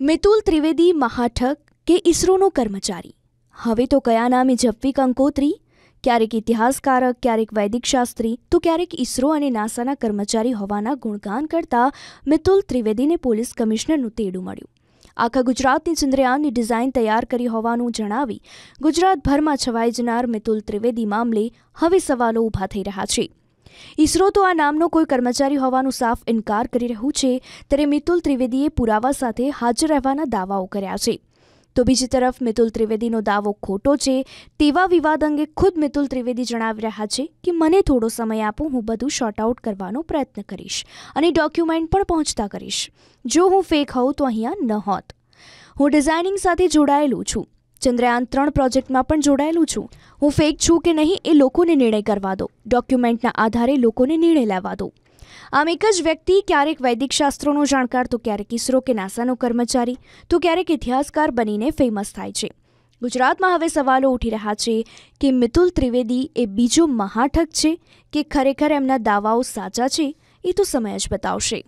મિતુલ ત્રિવેદી મહાઠક કે ઇસરોનો કર્મચારી હવે તો કયા નામે જપવી કંકોત્રી ક્યારેક ઇતિહાસકારક ક્યારેક વૈદિક શાસ્ત્રી તો ક્યારેક ઇસરો અને નાસાના કર્મચારી હોવાના ગુણગાન કરતા મિતુલ ત્રિવેદીને પોલીસ કમિશનરનું તેડું મળ્યું આખા ગુજરાતની ચંદ્રયાનની ડિઝાઇન તૈયાર કરી હોવાનું જણાવી ગુજરાતભરમાં છવાઈ જનાર મિતુલ ત્રિવેદી મામલે હવે સવાલો ઊભા થઈ રહ્યા છે ઈસરો તો આ નામનો કોઈ કર્મચારી હોવાનું સાફ ઇનકાર કરી રહ્યું છે ત્યારે મિતુલ ત્રિવેદીએ પુરાવા સાથે હાજર રહેવાના દાવાઓ કર્યા છે તો બીજી તરફ મિતુલ ત્રિવેદીનો દાવો ખોટો છે તેવા વિવાદ અંગે ખુદ મિતુલ ત્રિવેદી જણાવી રહ્યા છે કે મને થોડો સમય આપો હું બધું શોર્ટ આઉટ કરવાનો પ્રયત્ન કરીશ અને ડોક્યુમેન્ટ પણ પહોંચતા કરીશ જો હું ફેક હોઉં તો અહીંયા ન હોત હું ડિઝાઇનિંગ સાથે જોડાયેલું છું ચંદ્રયાન ત્રણ પ્રોજેક્ટમાં પણ જોડાયેલું છું હું ફેક છું કે નહીં એ લોકોને નિર્ણય કરવા દો ડોક્યુમેન્ટના આધારે લોકોને નિર્ણય લેવા દો આમ એક જ વ્યક્તિ ક્યારેક વૈદિક શાસ્ત્રોનો જાણકાર તો ક્યારેક ઇસરો કે નાસાનો કર્મચારી તો ક્યારેક ઇતિહાસકાર બનીને ફેમસ થાય છે ગુજરાતમાં હવે સવાલો ઉઠી રહ્યા છે કે મિતુલ ત્રિવેદી એ બીજો મહાઠક છે કે ખરેખર એમના દાવાઓ સાચા છે એ તો સમય જ બતાવશે